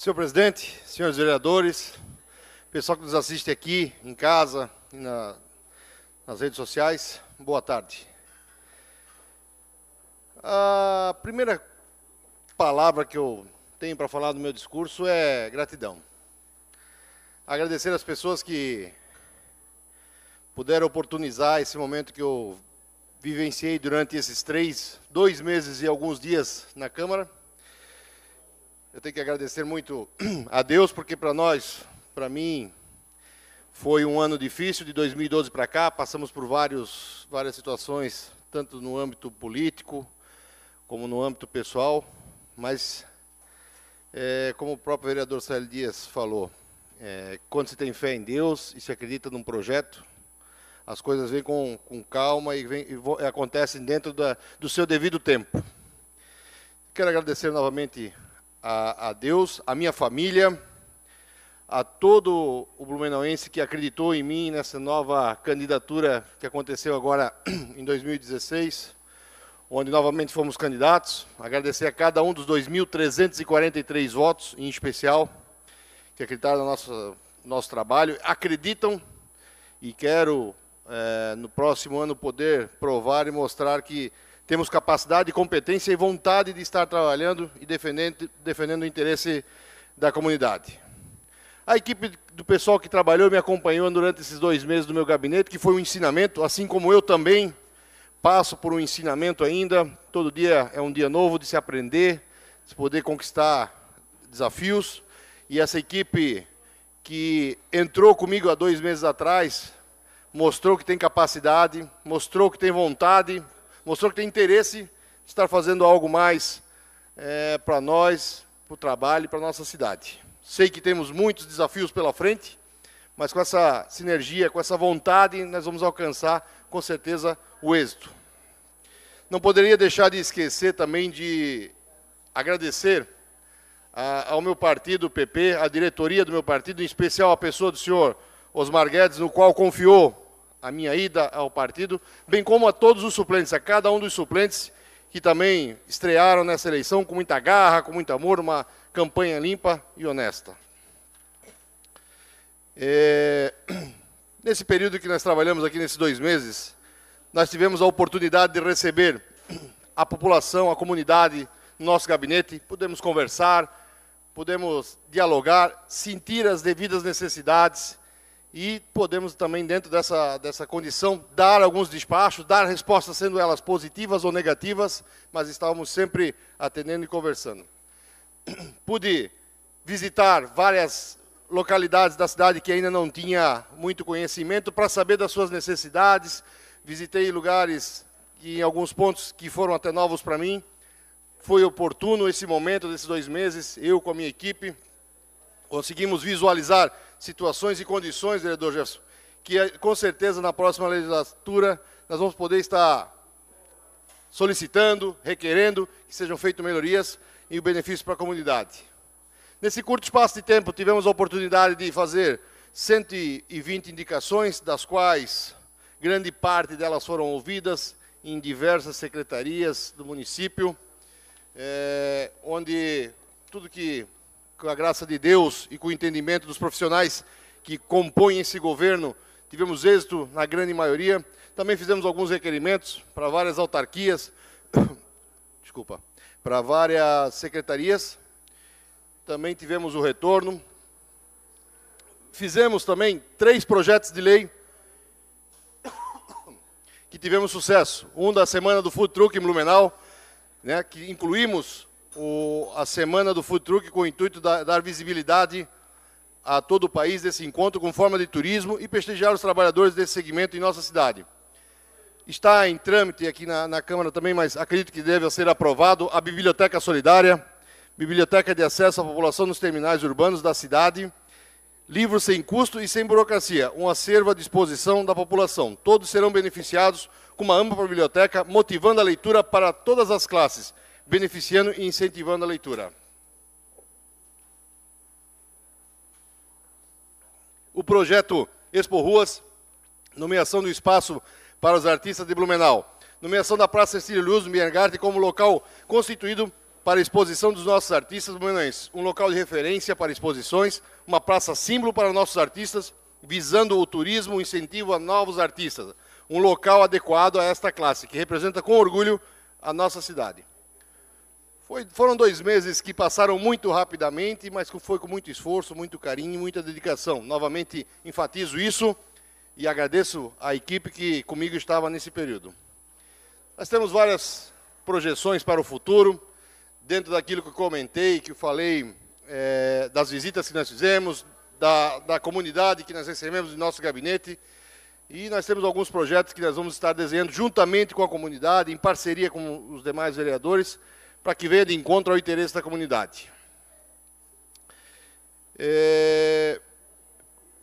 Senhor presidente, senhores vereadores, pessoal que nos assiste aqui em casa e na, nas redes sociais, boa tarde. A primeira palavra que eu tenho para falar no meu discurso é gratidão. Agradecer às pessoas que puderam oportunizar esse momento que eu vivenciei durante esses três, dois meses e alguns dias na Câmara eu tenho que agradecer muito a Deus, porque para nós, para mim, foi um ano difícil de 2012 para cá. Passamos por vários, várias situações, tanto no âmbito político como no âmbito pessoal. Mas, é, como o próprio vereador Célio Dias falou, é, quando se tem fé em Deus e se acredita num projeto, as coisas vêm com, com calma e, vem, e acontecem dentro da, do seu devido tempo. Quero agradecer novamente a, a Deus, a minha família, a todo o blumenauense que acreditou em mim nessa nova candidatura que aconteceu agora em 2016, onde novamente fomos candidatos. Agradecer a cada um dos 2.343 votos, em especial, que acreditaram no nosso, nosso trabalho, acreditam e quero, é, no próximo ano, poder provar e mostrar que temos capacidade, competência e vontade de estar trabalhando e defendendo, defendendo o interesse da comunidade. A equipe do pessoal que trabalhou e me acompanhou durante esses dois meses do meu gabinete, que foi um ensinamento, assim como eu também passo por um ensinamento ainda. Todo dia é um dia novo de se aprender, de poder conquistar desafios. E essa equipe que entrou comigo há dois meses atrás mostrou que tem capacidade, mostrou que tem vontade, mostrou que tem interesse de estar fazendo algo mais é, para nós, para o trabalho e para a nossa cidade. Sei que temos muitos desafios pela frente, mas com essa sinergia, com essa vontade, nós vamos alcançar com certeza o êxito. Não poderia deixar de esquecer também de agradecer a, ao meu partido, o PP, a diretoria do meu partido, em especial à pessoa do senhor Osmar Guedes, no qual confiou a minha ida ao partido, bem como a todos os suplentes, a cada um dos suplentes que também estrearam nessa eleição com muita garra, com muito amor, uma campanha limpa e honesta. É... Nesse período que nós trabalhamos aqui, nesses dois meses, nós tivemos a oportunidade de receber a população, a comunidade, no nosso gabinete, pudemos conversar, pudemos dialogar, sentir as devidas necessidades, e podemos também, dentro dessa, dessa condição, dar alguns despachos, dar respostas, sendo elas positivas ou negativas, mas estávamos sempre atendendo e conversando. Pude visitar várias localidades da cidade que ainda não tinha muito conhecimento para saber das suas necessidades. Visitei lugares e em alguns pontos que foram até novos para mim. Foi oportuno esse momento desses dois meses, eu com a minha equipe, conseguimos visualizar situações e condições, vereador Jefferson, que eh, com certeza na próxima legislatura nós vamos poder estar solicitando, requerendo que sejam feitas melhorias e o benefício para a comunidade. Nesse curto espaço de tempo, tivemos a oportunidade de fazer 120 indicações, das quais grande parte delas foram ouvidas em diversas secretarias do município, é, onde tudo que com a graça de Deus e com o entendimento dos profissionais que compõem esse governo, tivemos êxito na grande maioria. Também fizemos alguns requerimentos para várias autarquias, desculpa, para várias secretarias. Também tivemos o retorno. Fizemos também três projetos de lei que tivemos sucesso. Um da semana do food truck em Blumenau, né, que incluímos o, a semana do Food Truck com o intuito de dar visibilidade a todo o país desse encontro com forma de turismo e prestigiar os trabalhadores desse segmento em nossa cidade. Está em trâmite aqui na, na Câmara também, mas acredito que deve ser aprovado, a Biblioteca Solidária, Biblioteca de Acesso à População nos Terminais Urbanos da cidade, livros sem custo e sem burocracia, um acervo à disposição da população. Todos serão beneficiados com uma ampla biblioteca, motivando a leitura para todas as classes, beneficiando e incentivando a leitura. O projeto Expo Ruas, nomeação do espaço para os artistas de Blumenau, nomeação da Praça Cecília Luz Miergarte como local constituído para a exposição dos nossos artistas blumenauenses, um local de referência para exposições, uma praça símbolo para nossos artistas, visando o turismo, o incentivo a novos artistas, um local adequado a esta classe, que representa com orgulho a nossa cidade. Foi, foram dois meses que passaram muito rapidamente, mas que foi com muito esforço, muito carinho e muita dedicação. Novamente enfatizo isso e agradeço à equipe que comigo estava nesse período. Nós temos várias projeções para o futuro, dentro daquilo que comentei, que eu falei é, das visitas que nós fizemos, da, da comunidade que nós recebemos no nosso gabinete. E nós temos alguns projetos que nós vamos estar desenhando juntamente com a comunidade, em parceria com os demais vereadores para que venha de encontro ao interesse da comunidade. É...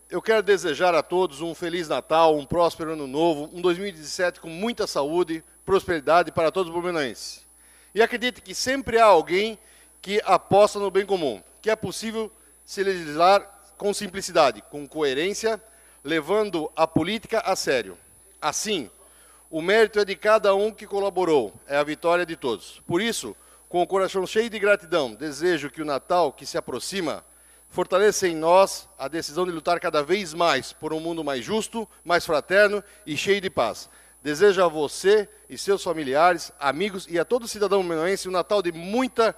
Eu quero desejar a todos um Feliz Natal, um próspero Ano Novo, um 2017 com muita saúde, prosperidade para todos os blumenauenses. E acredite que sempre há alguém que aposta no bem comum, que é possível se legislar com simplicidade, com coerência, levando a política a sério. Assim, o mérito é de cada um que colaborou, é a vitória de todos. Por isso, com o coração cheio de gratidão, desejo que o Natal que se aproxima fortaleça em nós a decisão de lutar cada vez mais por um mundo mais justo, mais fraterno e cheio de paz. Desejo a você e seus familiares, amigos e a todo cidadão menoense um Natal de muita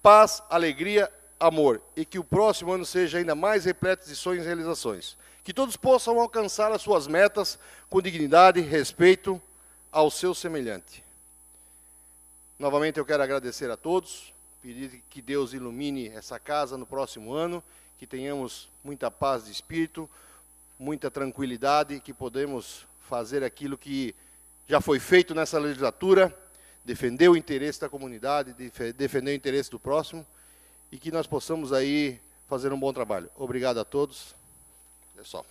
paz, alegria, amor e que o próximo ano seja ainda mais repleto de sonhos e realizações. Que todos possam alcançar as suas metas com dignidade e respeito ao seu semelhante. Novamente eu quero agradecer a todos, pedir que Deus ilumine essa casa no próximo ano, que tenhamos muita paz de espírito, muita tranquilidade, que podemos fazer aquilo que já foi feito nessa legislatura, defender o interesse da comunidade, defender o interesse do próximo e que nós possamos aí fazer um bom trabalho. Obrigado a todos. É só.